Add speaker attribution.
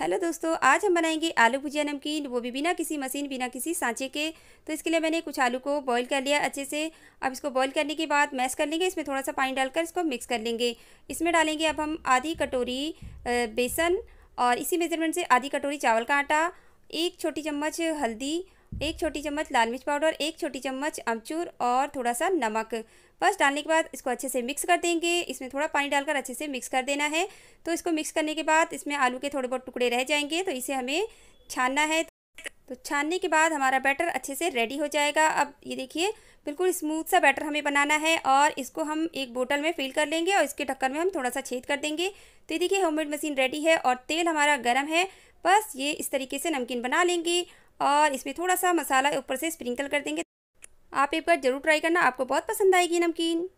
Speaker 1: hello दोस्तों आज हम बनाएंगे आलू भुजिया नमकीन वो भी बिना किसी मशीन बिना किसी सांचे के तो इसके लिए मैंने कुछ आलू को बॉईल कर लिया अच्छे से अब इसको बॉईल करने के बाद मैश कर लेंगे इसमें थोड़ा सा पानी डालकर इसको मिक्स कर लेंगे इसमें डालेंगे अब हम आधी कटोरी बेसन और इसी मेज़रमेंट से आधी कटोरी चावल का आटा एक छोटी चम्मच हल्दी एक छोटी चम्मच लाल मिर्च पाउडर एक छोटी चम्मच अमचूर और थोड़ा सा नमक बस डालने के बाद इसको अच्छे से मिक्स कर देंगे इसमें थोड़ा पानी डालकर अच्छे से मिक्स कर देना है तो इसको मिक्स करने के बाद इसमें आलू के थोड़े बहुत टुकड़े रह जाएंगे तो इसे हमें छानना है तो छानने के बाद हमारा बैटर अच्छे से रेडी हो जाएगा अब ये देखिए बिल्कुल स्मूथ सा बैटर हमें बनाना है और इसको हम एक बोतल में फिल कर लेंगे और इसके ढक्कन में हम थोड़ा सा छेद कर देंगे तो ये देखिए होममेड मशीन रेडी है और तेल हमारा गर्म है बस ये इस तरीके से नमकीन बना लेंगे और इसमें थोड़ा सा मसाला ऊपर से स्प्रिंकल कर देंगे आप एक बार ज़रूर ट्राई करना आपको बहुत पसंद आएगी नमकीन